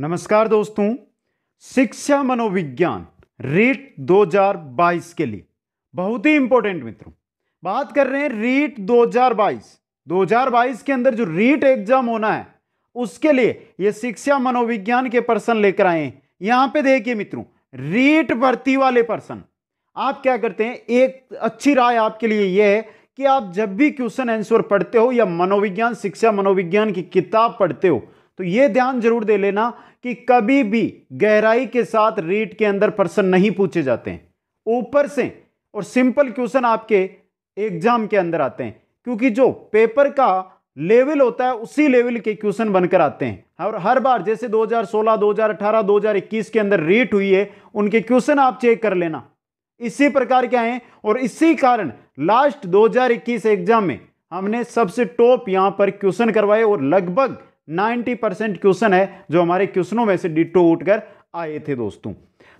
नमस्कार दोस्तों शिक्षा मनोविज्ञान रीट 2022 के लिए बहुत ही इंपॉर्टेंट मित्रों बात कर रहे हैं रीट 2022 2022 के अंदर जो रीट एग्जाम होना है उसके लिए ये शिक्षा मनोविज्ञान के पर्सन लेकर आए हैं यहां पे देखिए मित्रों रीट भर्ती वाले पर्सन आप क्या करते हैं एक अच्छी राय आपके लिए यह है कि आप जब भी क्वेश्चन आंसर पढ़ते हो या मनोविज्ञान शिक्षा मनोविज्ञान की किताब पढ़ते हो तो ये ध्यान जरूर दे लेना कि कभी भी गहराई के साथ रीट के अंदर प्रश्न नहीं पूछे जाते हैं ऊपर से और सिंपल क्वेश्चन आपके एग्जाम के अंदर आते हैं क्योंकि जो पेपर का लेवल होता है उसी लेवल के क्वेश्चन बनकर आते हैं और हर बार जैसे 2016, 2018, 2021 के अंदर रीट हुई है उनके क्वेश्चन आप चेक कर लेना इसी प्रकार के आए और इसी कारण लास्ट 2021 एग्जाम में हमने सबसे टॉप यहां पर क्वेश्चन करवाए और लगभग 90 परसेंट क्वेश्चन है जो हमारे क्वेश्चनों में से डिटो उठकर आए थे दोस्तों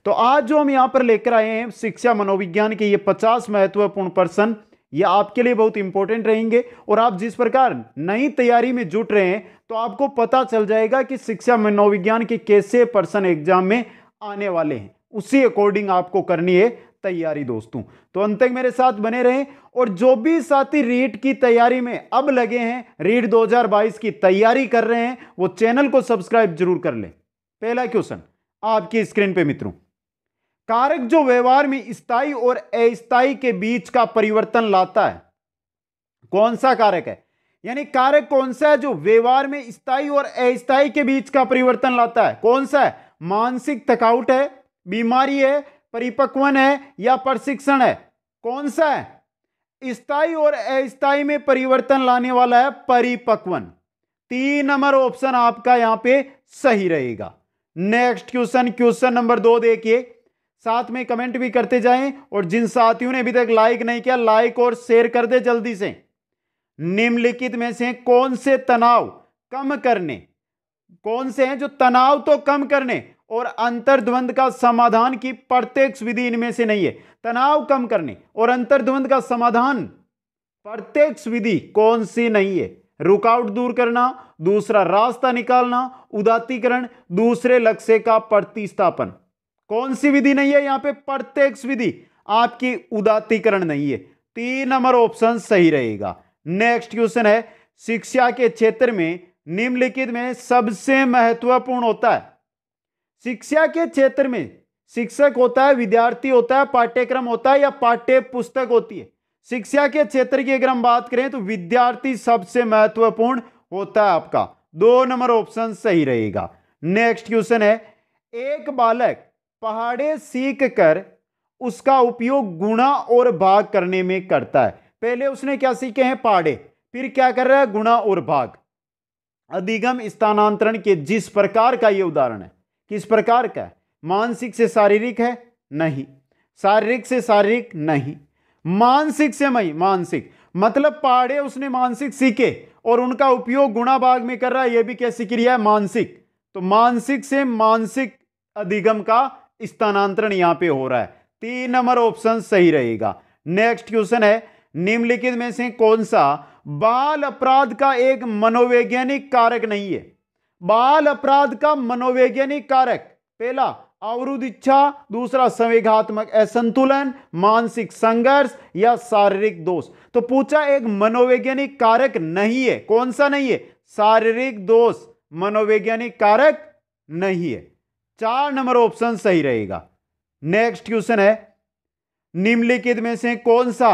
तो आज जो हम यहां पर लेकर आए हैं शिक्षा मनोविज्ञान के ये पचास महत्वपूर्ण पर्सन ये आपके लिए बहुत इंपॉर्टेंट रहेंगे और आप जिस प्रकार नई तैयारी में जुट रहे हैं तो आपको पता चल जाएगा कि शिक्षा मनोविज्ञान के कैसे पर्सन एग्जाम में आने वाले हैं उसी अकॉर्डिंग आपको करनी है तैयारी दोस्तों तो अंत तक मेरे साथ बने रहें और जो भी साथी रीट की तैयारी में अब लगे हैं रीट 2022 की तैयारी कर रहे हैं वो चैनल को सब्सक्राइब जरूर कर लें पहला क्वेश्चन आपकी स्क्रीन पे मित्रों कारक जो व्यवहार में स्थायी और अस्थायी के बीच का परिवर्तन लाता है कौन सा कारक है यानी कारक कौन सा है जो व्यवहार में स्थायी और अस्थायी के बीच का परिवर्तन लाता है कौन सा है मानसिक थकावट है बीमारी है परिपक्वन है या प्रशिक्षण है कौन सा है स्थाई और अस्थाई में परिवर्तन लाने वाला है परिपक्वन तीन नंबर ऑप्शन आपका यहां पे सही रहेगा नेक्स्ट क्वेश्चन क्वेश्चन नंबर दो देखिए साथ में कमेंट भी करते जाएं और जिन साथियों ने अभी तक लाइक नहीं किया लाइक और शेयर कर दे जल्दी से निम्नलिखित में से कौन से तनाव कम करने कौन से हैं जो तनाव तो कम करने और अंतर्द्वंद का समाधान की प्रत्यक्ष विधि इनमें से नहीं है तनाव कम करने और अंतर्द्वंद का समाधान प्रत्यक्ष विधि कौन सी नहीं है रुकावट दूर करना दूसरा रास्ता निकालना उदातीकरण दूसरे लक्ष्य का प्रतिस्थापन कौन सी विधि नहीं है यहां पे प्रत्यक्ष विधि आपकी उदातीकरण नहीं है तीन नंबर ऑप्शन सही रहेगा नेक्स्ट क्वेश्चन है शिक्षा के क्षेत्र में निम्नलिखित में सबसे महत्वपूर्ण होता है शिक्षा के क्षेत्र में शिक्षक होता है विद्यार्थी होता है पाठ्यक्रम होता है या पाठ्य पुस्तक होती है शिक्षा के क्षेत्र की अगर हम बात करें तो विद्यार्थी सबसे महत्वपूर्ण होता है आपका दो नंबर ऑप्शन सही रहेगा नेक्स्ट क्वेश्चन है एक बालक पहाड़े सीख कर उसका उपयोग गुणा और भाग करने में करता है पहले उसने क्या सीखे हैं पहाड़े फिर क्या कर रहा है गुणा और भाग अधिगम स्थानांतरण के जिस प्रकार का ये उदाहरण है किस प्रकार का है मानसिक से शारीरिक है नहीं शारीरिक से शारीरिक नहीं मानसिक से मई मानसिक मतलब पहाड़े उसने मानसिक सीखे और उनका उपयोग गुणा बाग में कर रहा है यह भी कैसी क्रिया है मानसिक तो मानसिक से मानसिक अधिगम का स्थानांतरण यहां पे हो रहा है तीन नंबर ऑप्शन सही रहेगा नेक्स्ट क्वेश्चन है निम्नलिखित में से कौन सा बाल अपराध का एक मनोवैज्ञानिक कारक नहीं है बाल अपराध का मनोवैज्ञानिक कारक पहला अवरुद्ध इच्छा दूसरा संवेगात्मक असंतुलन मानसिक संघर्ष या शारीरिक दोष तो पूछा एक मनोवैज्ञानिक कारक नहीं है कौन सा नहीं है शारीरिक दोष मनोवैज्ञानिक कारक नहीं है चार नंबर ऑप्शन सही रहेगा नेक्स्ट क्वेश्चन है निम्नलिखित में से कौन सा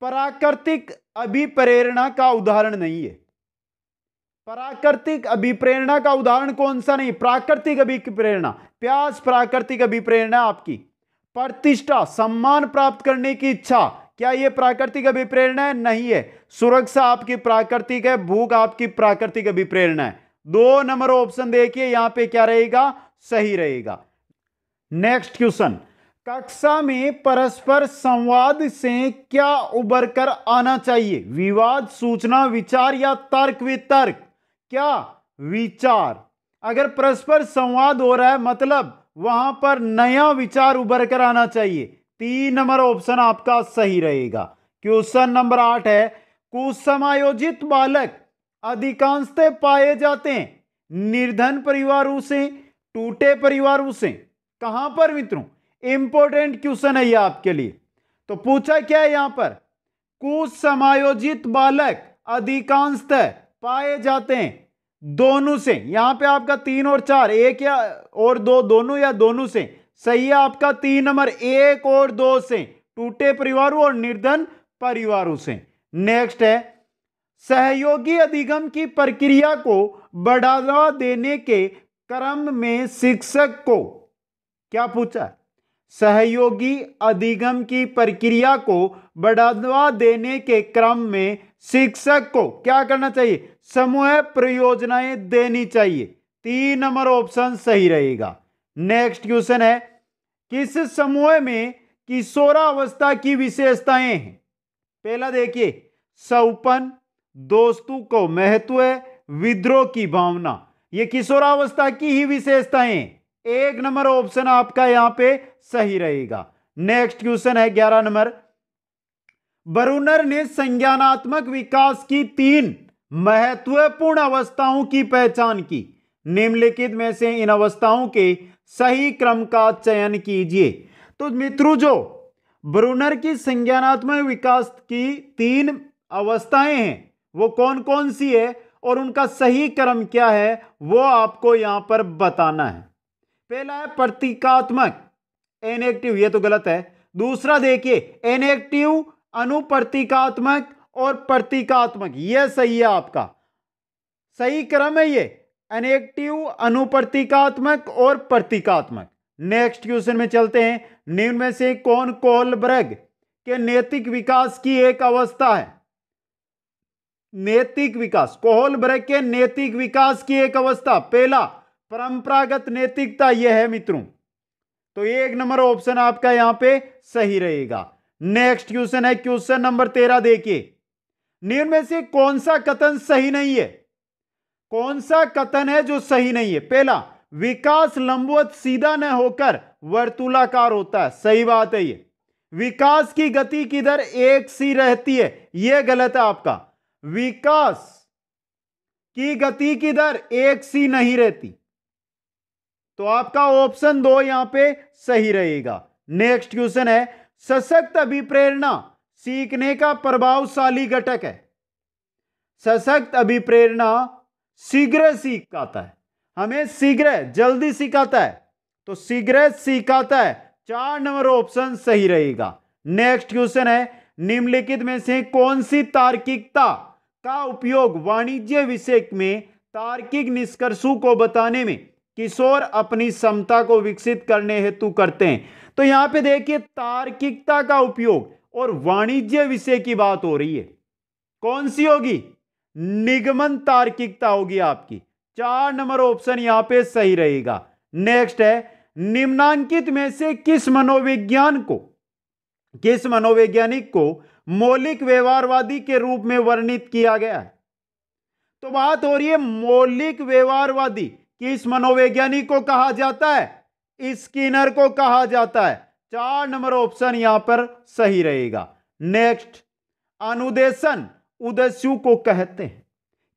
प्राकृतिक अभिप्रेरणा का उदाहरण नहीं है प्राकृतिक अभिप्रेरणा का उदाहरण कौन सा नहीं प्राकृतिक अभिप्रेरणा प्यास प्राकृतिक अभिप्रेरणा आपकी प्रतिष्ठा सम्मान प्राप्त करने की इच्छा क्या यह प्राकृतिक अभिप्रेरणा है नहीं है सुरक्षा आपकी प्राकृतिक है भूख आपकी प्राकृतिक अभिप्रेरणा है दो नंबर ऑप्शन देखिए यहां पे क्या रहेगा सही रहेगा नेक्स्ट क्वेश्चन कक्षा में परस्पर संवाद से क्या उभर कर आना चाहिए विवाद सूचना विचार या तर्क वितर्क क्या विचार अगर परस्पर संवाद हो रहा है मतलब वहां पर नया विचार उभर कर आना चाहिए तीन नंबर ऑप्शन आपका सही रहेगा क्वेश्चन नंबर आठ है कुसमायोजित बालक अधिकांशतः पाए जाते हैं निर्धन परिवारों से टूटे परिवारों से कहां पर मित्रों इंपॉर्टेंट क्वेश्चन है ये आपके लिए तो पूछा क्या है यहां पर कुसमायोजित बालक अधिकांशतः पाए जाते हैं दोनों से यहां पे आपका तीन और चार एक या और दो दोनों या दोनों से सही है आपका तीन नंबर एक और दो से टूटे परिवारों और निर्धन परिवारों से नेक्स्ट है सहयोगी अधिगम की प्रक्रिया को बढ़ावा देने के क्रम में शिक्षक को क्या पूछा सहयोगी अधिगम की प्रक्रिया को बढ़ावा देने के क्रम में शिक्षक को क्या करना चाहिए समूह परियोजनाएं देनी चाहिए तीन नंबर ऑप्शन सही रहेगा नेक्स्ट क्वेश्चन है किस समूह में किशोरावस्था की विशेषताएं हैं पहला देखिए सौपन दोस्तों को महत्व विद्रोह की भावना ये किशोरावस्था की ही विशेषताएं एक नंबर ऑप्शन आपका यहां पे सही रहेगा नेक्स्ट क्वेश्चन है ग्यारह नंबर बरूनर ने संज्ञानात्मक विकास की तीन महत्वपूर्ण अवस्थाओं की पहचान की निम्नलिखित में से इन अवस्थाओं के सही क्रम का चयन कीजिए तो मित्रों जो ब्रूनर की संज्ञानात्मक विकास की तीन अवस्थाएं हैं वो कौन कौन सी है और उनका सही क्रम क्या है वो आपको यहां पर बताना है पहला है प्रतीकात्मक एनेक्टिव ये तो गलत है दूसरा देखिए एनेक्टिव अनुप्रतीकात्मक और प्रतीकात्मक यह सही है आपका सही क्रम है ये अनेक्टिव अनुप्रतीकात्मक और प्रतीकात्मक नेक्स्ट क्वेश्चन में चलते हैं निम्न में से कौन कोलब्रग के नैतिक विकास की एक अवस्था है नैतिक विकास कोहलब्रग के नैतिक विकास की एक अवस्था पहला परंपरागत नैतिकता यह है मित्रों तो एक नंबर ऑप्शन आपका यहां पे सही रहेगा नेक्स्ट क्वेश्चन है क्वेश्चन नंबर तेरह देखिए निम्न से कौन सा कथन सही नहीं है कौन सा कथन है जो सही नहीं है पहला विकास लंबवत सीधा न होकर वर्तूलाकार होता है सही बात है ये विकास की गति किधर एक सी रहती है यह गलत है आपका विकास की गति की दर एक सी नहीं रहती तो आपका ऑप्शन दो यहां पे सही रहेगा नेक्स्ट क्वेश्चन है सशक्त अभिप्रेरणा सीखने का प्रभावशाली घटक है सशक्त अभिप्रेरणा शीघ्र सीखाता है हमें शीघ्र जल्दी सिखाता है तो शीघ्र सिखाता है चार नंबर ऑप्शन सही रहेगा नेक्स्ट क्वेश्चन है निम्नलिखित में से कौन सी तार्किकता का उपयोग वाणिज्य विषय में तार्किक निष्कर्षों को बताने में किशोर अपनी क्षमता को विकसित करने हेतु करते हैं तो यहां पे देखिए तार्किकता का उपयोग और वाणिज्य विषय की बात हो रही है कौन सी होगी निगमन तार्किकता होगी आपकी चार नंबर ऑप्शन यहां पे सही रहेगा नेक्स्ट है निम्नांकित में से किस मनोविज्ञान को किस मनोवैज्ञानिक को मौलिक व्यवहारवादी के रूप में वर्णित किया गया है तो बात हो रही है मौलिक व्यवहारवादी किस मनोवैज्ञानिक को कहा जाता है स्किनर को कहा जाता है चार नंबर ऑप्शन यहां पर सही रहेगा नेक्स्ट अनुदेशन उद्देश्यों को कहते हैं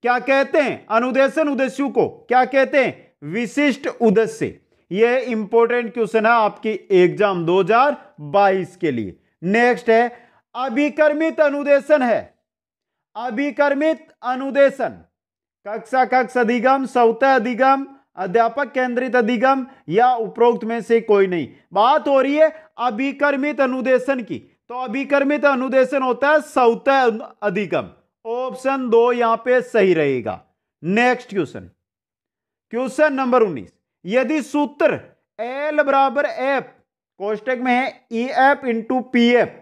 क्या कहते हैं अनुदेशन उद्देश्यों को क्या कहते हैं विशिष्ट उद्देश्य यह इंपॉर्टेंट क्वेश्चन है आपकी एग्जाम 2022 के लिए नेक्स्ट है अभिकर्मित अनुदेशन है अभिकर्मित अनुदेशन कक्षा कक्ष अधिगम सौतः अधिगम अध्यापक केंद्रित अधिगम या उपरोक्त में से कोई नहीं बात हो रही है अभिकर्मित अनुदेशन की तो अभिकर्मित अनुदेशन होता है सौत अधिगम ऑप्शन दो यहां पे सही रहेगा नेक्स्ट क्वेश्चन क्वेश्चन नंबर उन्नीस यदि सूत्र एल बराबर एफ कोष्टक में है E F into P F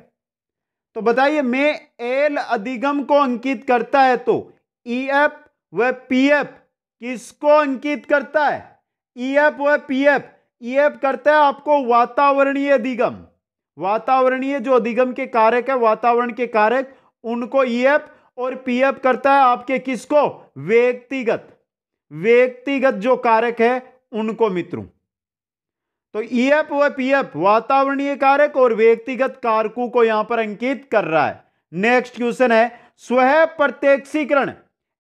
तो बताइए मैं एल अधिगम को अंकित करता है तो ई e एफ व पी एफ किसको अंकित करता है ई एफ व पी एफ ई एफ करता है आपको वातावरणीय अधिगम वातावरणीय जो अधिगम के कारक है वातावरण के कारक उनको ई e एफ और पी एफ करता है आपके किसको व्यक्तिगत व्यक्तिगत जो कारक है उनको मित्रों तो ई एफ व पीएफ वातावरणीय कारक और व्यक्तिगत कारकों को यहां पर अंकित कर रहा है नेक्स्ट क्वेश्चन है स्व प्रत्यक्षीकरण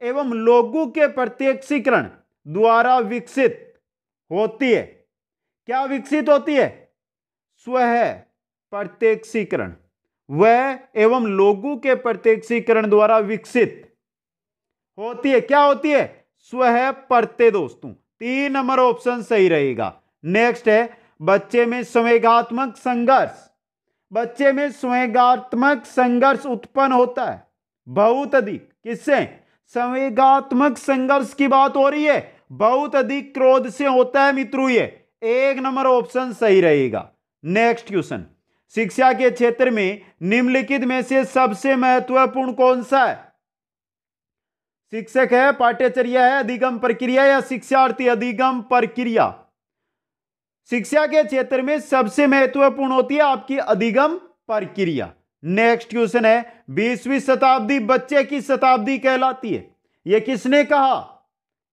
एवं लोगों के प्रत्यक्षीकरण द्वारा विकसित होती है क्या विकसित होती है स्व प्रत्यक्षीकरण वह एवं लोगों के प्रत्यक्षीकरण द्वारा विकसित होती है क्या होती है स्वह प्रत्यय दोस्तों तीन नंबर ऑप्शन सही रहेगा नेक्स्ट है बच्चे में स्वेगात्मक संघर्ष बच्चे में स्वेगात्मक संघर्ष उत्पन्न होता है बहुत अधिक किससे संवेगात्मक संघर्ष की बात हो रही है बहुत अधिक क्रोध से होता है मित्रों ये एक नंबर ऑप्शन सही रहेगा नेक्स्ट क्वेश्चन शिक्षा के क्षेत्र में निम्नलिखित में से सबसे महत्वपूर्ण कौन सा है शिक्षक है पाठ्यचर्या है अधिगम प्रक्रिया या शिक्षार्थी अधिगम प्रक्रिया शिक्षा के क्षेत्र में सबसे महत्वपूर्ण होती है आपकी अधिगम प्रक्रिया नेक्स्ट क्वेश्चन है बीसवीं शताब्दी बच्चे की शताब्दी कहलाती है यह किसने कहा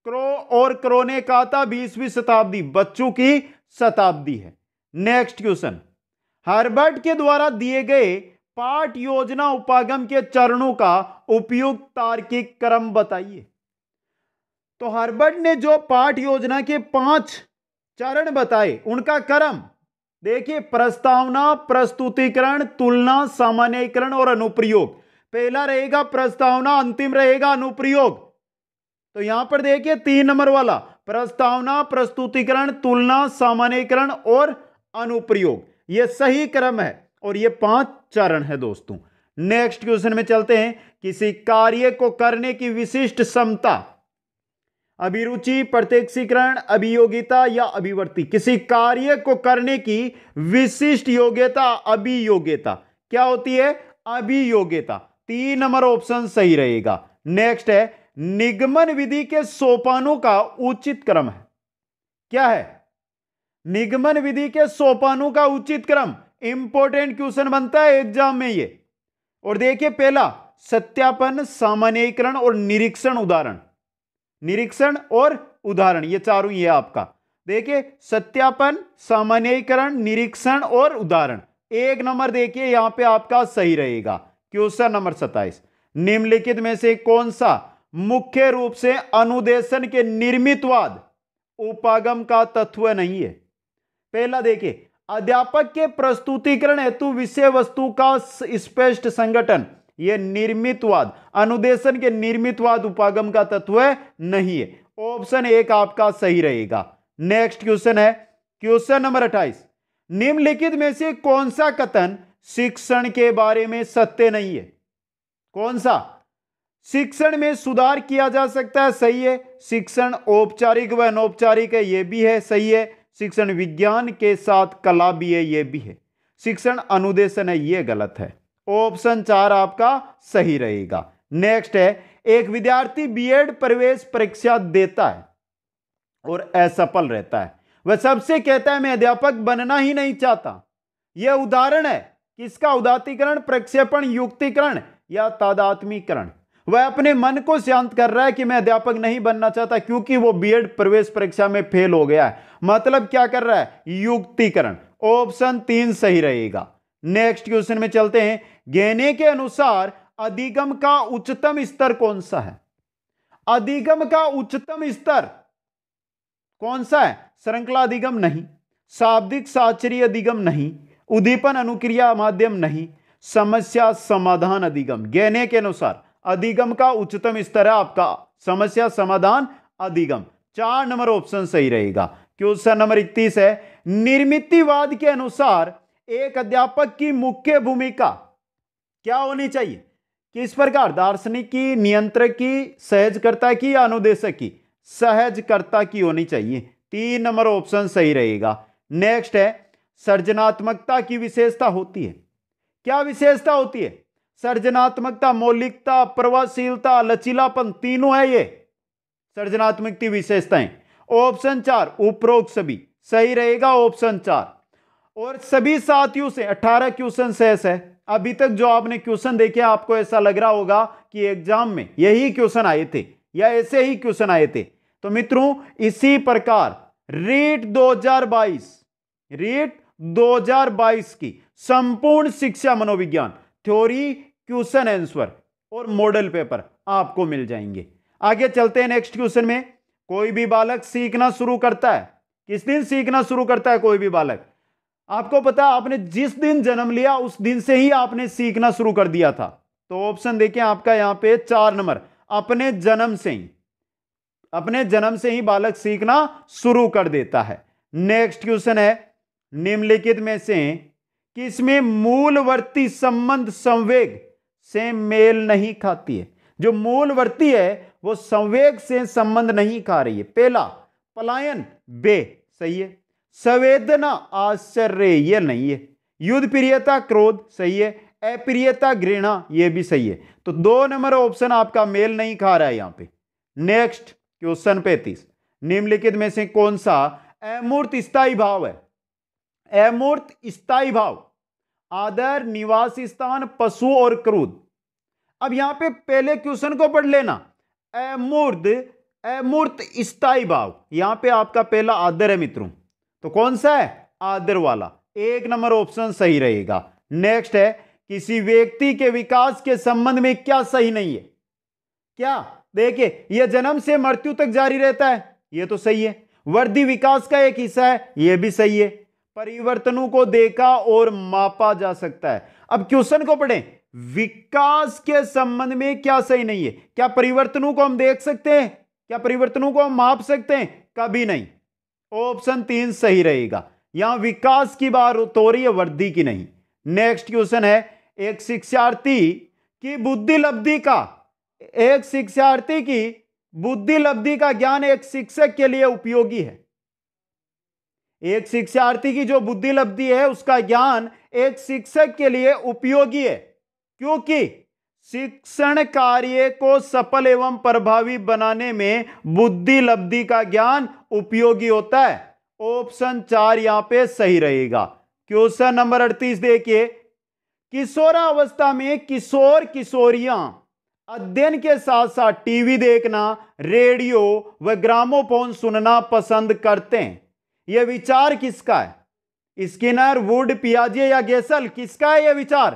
क्रो और क्रो ने कहा था बीसवीं शताब्दी बच्चों की शताब्दी है नेक्स्ट क्वेश्चन हर्बर्ट के द्वारा दिए गए पाठ योजना उपागम के चरणों का उपयुक्त तार्किक क्रम बताइए तो हर्बर्ट ने जो पाठ योजना के पांच चरण बताए उनका क्रम देखिए प्रस्तावना प्रस्तुतिकरण तुलना सामान्यकरण और अनुप्रयोग पहला रहेगा प्रस्तावना अंतिम रहेगा अनुप्रयोग तो यहां पर देखिए तीन नंबर वाला प्रस्तावना प्रस्तुतिकरण तुलना सामान्यकरण और अनुप्रयोग यह सही क्रम है और यह पांच चरण है दोस्तों नेक्स्ट क्वेश्चन में चलते हैं किसी कार्य को करने की विशिष्ट क्षमता अभिरुचि प्रत्यक्षीकरण अभियोगिता या अभिवर्ती किसी कार्य को करने की विशिष्ट योग्यता अभियोग्यता क्या होती है अभियोग्यता तीन नंबर ऑप्शन सही रहेगा नेक्स्ट है निगमन विधि के सोपानों का उचित क्रम है क्या है निगमन विधि के सोपानों का उचित क्रम इंपॉर्टेंट क्वेश्चन बनता है एग्जाम में ये और देखिए पहला सत्यापन सामान्यकरण और निरीक्षण उदाहरण निरीक्षण और उदाहरण ये चारों ये आपका देखिए सत्यापन सामान्यकरण निरीक्षण और उदाहरण एक नंबर देखिए यहां पे आपका सही रहेगा क्वेश्चन नंबर सत्ताईस निम्नलिखित में से कौन सा मुख्य रूप से अनुदेशन के निर्मितवाद उपागम का तत्व नहीं है पहला देखिए अध्यापक के प्रस्तुतिकरण हेतु विषय वस्तु का स्पष्ट संगठन यह निर्मितवाद अनुदेशन के निर्मितवाद उपागम का तत्व नहीं है ऑप्शन एक आपका सही रहेगा नेक्स्ट क्वेश्चन है क्वेश्चन नंबर अट्ठाईस निम्नलिखित में से कौन सा कथन शिक्षण के बारे में सत्य नहीं है कौन सा शिक्षण में सुधार किया जा सकता है सही है शिक्षण औपचारिक व अनौपचारिक है यह भी है सही है शिक्षण विज्ञान के साथ कला भी है यह भी है शिक्षण अनुदेशन है यह गलत है ऑप्शन चार आपका सही रहेगा नेक्स्ट है एक विद्यार्थी बीएड प्रवेश परीक्षा देता है और असफल रहता है वह सबसे कहता है मैं अध्यापक बनना ही नहीं चाहता यह उदाहरण है किसका उदातीकरण प्रक्षेपण युक्तिकरण या तादात्मीकरण वह अपने मन को शांत कर रहा है कि मैं अध्यापक नहीं बनना चाहता क्योंकि वो बीएड प्रवेश परीक्षा में फेल हो गया है मतलब क्या कर रहा है युक्तिकरण ऑप्शन तीन सही रहेगा नेक्स्ट क्वेश्चन में चलते हैं गहने के अनुसार अधिगम का उच्चतम स्तर कौन सा है अधिगम का उच्चतम स्तर कौन सा है श्रृंखला अधिगम नहीं शाब्दिक साचरी अधिगम नहीं उदीपन अनुक्रिया माध्यम नहीं समस्या समाधान अधिगम गहने के अनुसार अधिगम का उच्चतम स्तर है आपका समस्या समाधान अधिगम चार नंबर ऑप्शन सही रहेगा क्वेश्चन नंबर इकतीस है निर्मितिवाद के अनुसार एक अध्यापक की मुख्य भूमिका क्या होनी चाहिए किस प्रकार दार्शनिक की नियंत्रक की सहजकर्ता की या अनुदेशक की सहजकर्ता की होनी चाहिए तीन नंबर ऑप्शन सही रहेगा नेक्स्ट है सर्जनात्मकता की विशेषता होती है क्या विशेषता होती है सर्जनात्मकता मौलिकता प्रवासीलता लचीलापन तीनों है ये सर्जनात्मक की विशेषताएं ऑप्शन चार उपरोक्त सभी सही रहेगा ऑप्शन चार और सभी साथियों से 18 क्वेश्चन शेष है अभी तक जो आपने क्वेश्चन देखे आपको ऐसा लग रहा होगा कि एग्जाम में यही क्वेश्चन आए थे या ऐसे ही क्वेश्चन आए थे तो मित्रों इसी प्रकार रीट 2022 रीट 2022 की संपूर्ण शिक्षा मनोविज्ञान थ्योरी क्वेश्चन आंसर और मॉडल पेपर आपको मिल जाएंगे आगे चलते हैं नेक्स्ट क्वेश्चन में कोई भी बालक सीखना शुरू करता है किस दिन सीखना शुरू करता है कोई भी बालक आपको पता आपने जिस दिन जन्म लिया उस दिन से ही आपने सीखना शुरू कर दिया था तो ऑप्शन देखें आपका यहां पे चार नंबर अपने जन्म से ही अपने जन्म से ही बालक सीखना शुरू कर देता है नेक्स्ट क्वेश्चन है निम्नलिखित में से किसमें मूलवर्ती संबंध संवेग से मेल नहीं खाती है जो मूलवर्ती है वो संवेग से संबंध नहीं खा रही है पहला पलायन बे सही है संवेदना आश्चर्य ये नहीं है युद्ध प्रियता क्रोध सही है अप्रियता घृणा ये भी सही है तो दो नंबर ऑप्शन आपका मेल नहीं खा रहा है यहां पे नेक्स्ट क्वेश्चन पैंतीस निम्नलिखित में से कौन सा अमूर्त स्थायी भाव है अमूर्त स्थायी भाव आदर निवास स्थान पशु और क्रूद अब यहां पे पहले क्वेश्चन को पढ़ लेना अमूर्त अमूर्त स्थायी भाव यहां पे आपका पहला आदर है मित्रों तो कौन सा है आदर वाला एक नंबर ऑप्शन सही रहेगा नेक्स्ट है किसी व्यक्ति के विकास के संबंध में क्या सही नहीं है क्या देखिए यह जन्म से मृत्यु तक जारी रहता है यह तो सही है वर्दी विकास का एक हिस्सा है यह भी सही है परिवर्तनों को देखा और मापा जा सकता है अब क्वेश्चन को पढ़ें विकास के संबंध में क्या सही नहीं है क्या परिवर्तनों को हम देख सकते हैं क्या परिवर्तनों को हम माप सकते हैं कभी नहीं ऑप्शन तीन सही रहेगा यहां विकास की बात तो हो रही है वृद्धि की नहीं नेक्स्ट क्वेश्चन है एक शिक्षार्थी की बुद्धि लब्धि का एक शिक्षार्थी की बुद्धि लब्धि का ज्ञान एक शिक्षक के लिए उपयोगी है एक शिक्षार्थी की जो बुद्धि लब्धि है उसका ज्ञान एक शिक्षक के लिए उपयोगी है क्योंकि शिक्षण कार्य को सफल एवं प्रभावी बनाने में बुद्धि लब्धि का ज्ञान उपयोगी होता है ऑप्शन चार यहां पे सही रहेगा क्वेश्चन नंबर अड़तीस देखिए किशोरावस्था में किशोर किशोरियां अध्ययन के साथ साथ टीवी देखना रेडियो व ग्रामोफोन सुनना पसंद करते हैं यह विचार किसका है स्किनर वुड पियाजे या गेसल किसका है यह विचार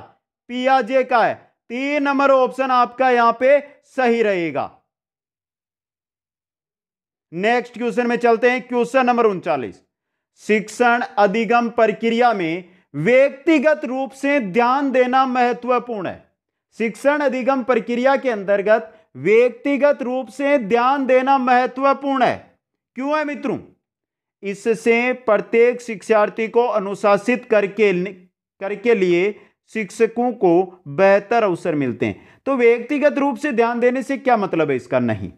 पियाजे का है तीन नंबर ऑप्शन आपका यहां पे सही रहेगा नेक्स्ट क्वेश्चन में चलते हैं क्वेश्चन नंबर उनचालीस शिक्षण अधिगम प्रक्रिया में व्यक्तिगत रूप से ध्यान देना महत्वपूर्ण है शिक्षण अधिगम प्रक्रिया के अंतर्गत व्यक्तिगत रूप से ध्यान देना महत्वपूर्ण है क्यों है मित्रों इससे प्रत्येक शिक्षार्थी को अनुशासित करके करके लिए शिक्षकों को बेहतर अवसर मिलते हैं तो व्यक्तिगत रूप से ध्यान देने से क्या मतलब है इसका नहीं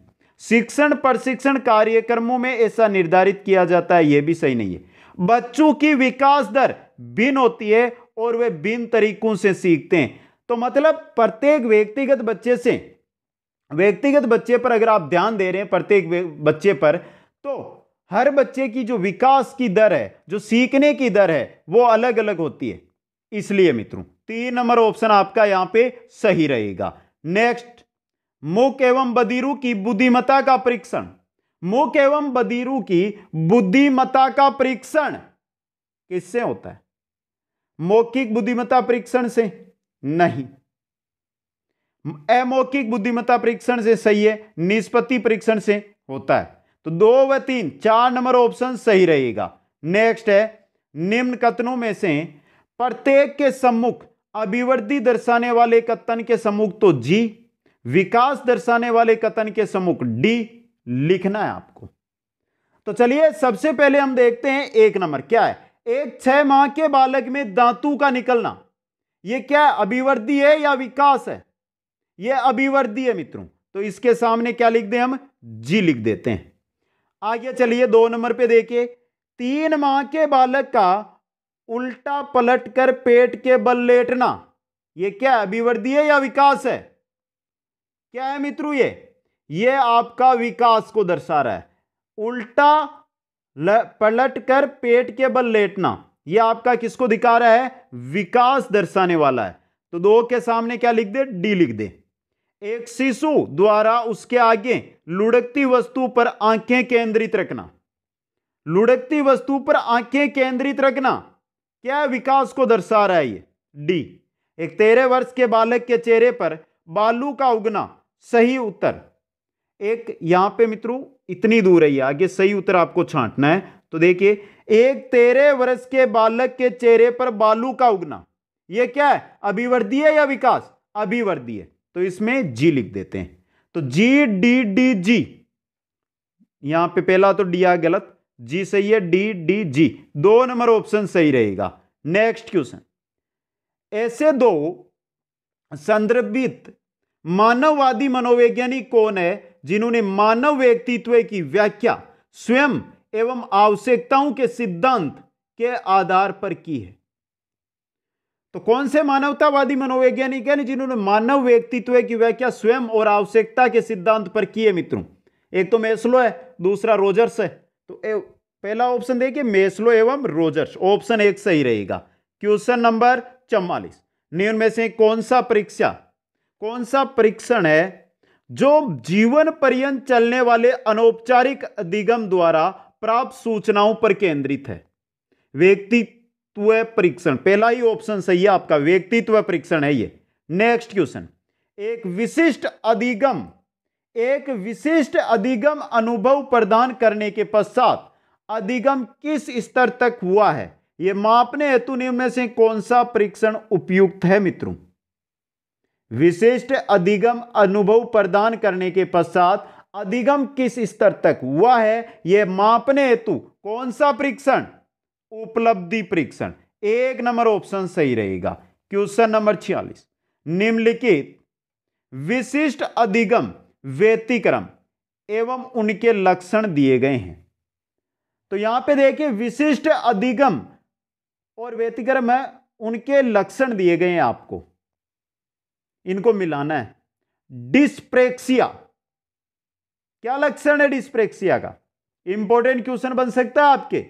शिक्षण प्रशिक्षण कार्यक्रमों में ऐसा निर्धारित किया जाता है यह भी सही नहीं है बच्चों की विकास दर भिन्न होती है और वे भिन्न तरीकों से सीखते हैं तो मतलब प्रत्येक व्यक्तिगत बच्चे से व्यक्तिगत बच्चे पर अगर आप ध्यान दे रहे हैं प्रत्येक बच्चे पर तो हर बच्चे की जो विकास की दर है जो सीखने की दर है वो अलग अलग होती है इसलिए मित्रों तीन नंबर ऑप्शन आपका यहां पे सही रहेगा नेक्स्ट मुख एवं बदीरू की बुद्धिमता का परीक्षण मुख एवं बदीरू की बुद्धिमता का परीक्षण किससे होता है मौखिक बुद्धिमता परीक्षण से नहीं अमौखिक बुद्धिमता परीक्षण से सही है निष्पत्ति परीक्षण से होता है तो दो व तीन चार नंबर ऑप्शन सही रहेगा नेक्स्ट है निम्न कथनों में से प्रत्येक के सम्मुख अभिवृद्धि दर्शाने वाले कथन के समूह तो जी विकास दर्शाने वाले कथन के समूह डी लिखना है आपको तो चलिए सबसे पहले हम देखते हैं एक नंबर क्या है एक छह माह के बालक में दांतु का निकलना यह क्या है अभिवृद्धि है या विकास है यह अभिवृद्धि है मित्रों तो इसके सामने क्या लिख दें हम जी लिख देते हैं आगे चलिए दो नंबर पे देखिए तीन माह के बालक का उल्टा पलट कर पेट के बल लेटना ये क्या है अभिवृद्धि है या विकास है क्या है मित्रों ये ये आपका विकास को दर्शा रहा है उल्टा पलट कर पेट के बल लेटना ये आपका किसको दिखा रहा है विकास दर्शाने वाला है तो दो के सामने क्या लिख दे डी लिख दे एक शिशु द्वारा उसके आगे लुढ़कती वस्तु पर आंखें केंद्रित रखना लुढ़कती वस्तु पर आंखें केंद्रित रखना क्या विकास को दर्शा रहा है ये डी एक तेरह वर्ष के बालक के चेहरे पर बालू का उगना सही उत्तर एक यहां पे मित्रों इतनी दूर है आगे सही उत्तर आपको छांटना है तो देखिए एक तेरह वर्ष के बालक के चेहरे पर बालू का उगना यह क्या है है या विकास अभिवर्धीय तो इसमें जी लिख देते हैं तो जी डी डी जी यहां पे पहला तो डी आ गलत जी सही है डी डी जी दो नंबर ऑप्शन सही रहेगा नेक्स्ट क्वेश्चन ऐसे दो संदर्भित मानववादी मनोवैज्ञानिक कौन है जिन्होंने मानव व्यक्तित्व की व्याख्या स्वयं एवं आवश्यकताओं के सिद्धांत के आधार पर की है तो कौन से मानवतावादी मनोवैज्ञानिक है जिन्होंने मानव व्यक्तित्व की व्याख्या स्वयं और आवश्यकता के सिद्धांत पर की है मित्रों एक तो मैस्लो है दूसरा रोजर्स है तो ए, पहला ऑप्शन देखिए मेस्लो एवं रोजर्स ऑप्शन एक सही रहेगा क्वेश्चन नंबर चौवालीस निम्न में से कौन सा परीक्षा कौन सा परीक्षण है जो जीवन पर्यंत चलने वाले अनौपचारिक अधिगम द्वारा प्राप्त सूचनाओं पर केंद्रित है व्यक्तित्व परीक्षण पहला ही ऑप्शन सही है आपका व्यक्तित्व परीक्षण है ये नेक्स्ट क्वेश्चन एक विशिष्ट अधिगम एक विशिष्ट अधिगम अनुभव प्रदान करने के पश्चात अधिगम किस स्तर तक हुआ है यह मापने हेतु निम्न से कौन सा परीक्षण उपयुक्त है मित्रों विशिष्ट अधिगम अनुभव प्रदान करने के पश्चात अधिगम किस स्तर तक हुआ है यह मापने हेतु कौन सा परीक्षण उपलब्धि परीक्षण एक नंबर ऑप्शन सही रहेगा क्वेश्चन नंबर छियालीस निम्नलिखित विशिष्ट अधिगम व्यतिक्रम एवं उनके लक्षण दिए गए हैं तो यहां पे देखिए विशिष्ट अधिगम और व्यतिक्रम है उनके लक्षण दिए गए हैं आपको इनको मिलाना है डिस्प्रेक्सिया क्या लक्षण है डिस्प्रेक्सिया का इंपॉर्टेंट क्वेश्चन बन सकता है आपके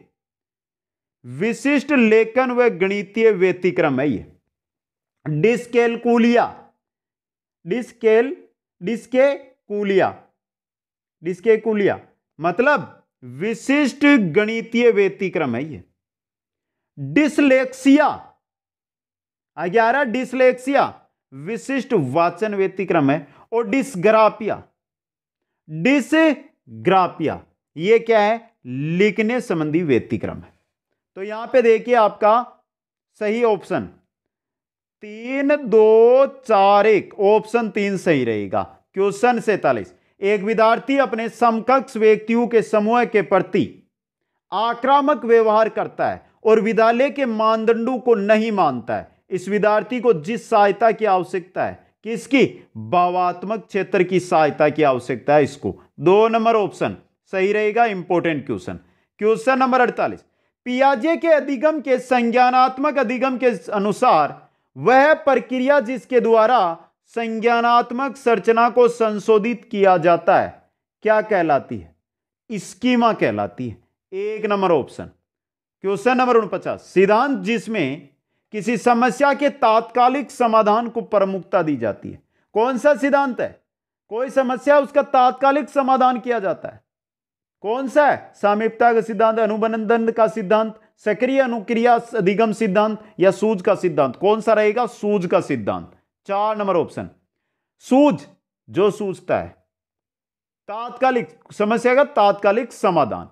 विशिष्ट लेखन व गणितीय व्यतिक्रम है ये डिस्केलकुलिया डिस्केल डिस्के कुलिया डिस्के कुलिया मतलब विशिष्ट गणितीय व्यतिक्रम है ये डिसलेक्सिया ग्यारह डिसलेक्सिया विशिष्ट वाचन व्यतिक्रम है और डिसग्रापिया डिसग्राफिया ये क्या है लिखने संबंधी व्यतिक्रम है तो यहां पे देखिए आपका सही ऑप्शन तीन दो चार एक ऑप्शन तीन सही रहेगा क्वेश्चन सैतालीस एक विद्यार्थी अपने समकक्ष व्यक्तियों के समूह के प्रति आक्रामक व्यवहार करता है और विद्यालय के मानदंडों को नहीं मानता है इस विद्यार्थी को जिस सहायता की आवश्यकता है किसकी भावात्मक क्षेत्र की सहायता की आवश्यकता है इसको दो नंबर ऑप्शन सही रहेगा इंपॉर्टेंट क्वेश्चन क्वेश्चन नंबर अड़तालीस पियाजे के अधिगम के संज्ञानात्मक अधिगम के अनुसार वह प्रक्रिया जिसके द्वारा संज्ञानात्मक संरचना को संशोधित किया जाता है क्या कहलाती है स्कीमा कहलाती है एक नंबर ऑप्शन क्वेश्चन नंबर उनपचास सिद्धांत जिसमें किसी समस्या के तात्कालिक समाधान को प्रमुखता दी जाती है कौन सा सिद्धांत है कोई समस्या उसका तात्कालिक समाधान किया जाता है कौन सा है सामिप्ता का सिद्धांत अनुबंधन का सिद्धांत सक्रिय अनुक्रिया अधिगम सिद्धांत या सूज का सिद्धांत कौन सा रहेगा सूज का सिद्धांत चार नंबर ऑप्शन सूझ जो सूझता है तात्कालिक समस्या का तात्कालिक समाधान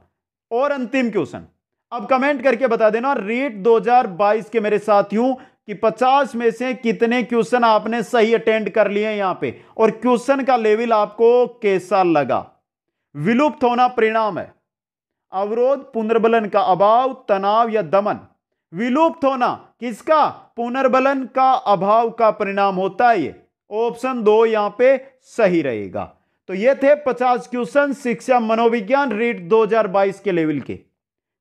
और अंतिम क्वेश्चन अब कमेंट करके बता देना रेट 2022 के मेरे साथियों कि 50 में से कितने क्वेश्चन आपने सही अटेंड कर लिए यहां पे और क्वेश्चन का लेवल आपको कैसा लगा विलुप्त होना परिणाम है अवरोध पुनर्बलन का अभाव तनाव या दमन विलुप्त होना किसका पुनर्बलन का अभाव का परिणाम होता है ये ऑप्शन दो यहां पे सही रहेगा तो ये थे 50 क्वेश्चन शिक्षा मनोविज्ञान रीट 2022 के लेवल के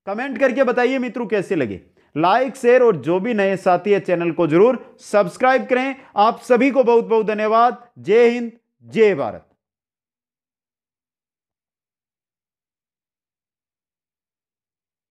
कमेंट करके बताइए मित्रों कैसे लगे लाइक शेयर और जो भी नए साथी है चैनल को जरूर सब्सक्राइब करें आप सभी को बहुत बहुत धन्यवाद जय हिंद जय भारत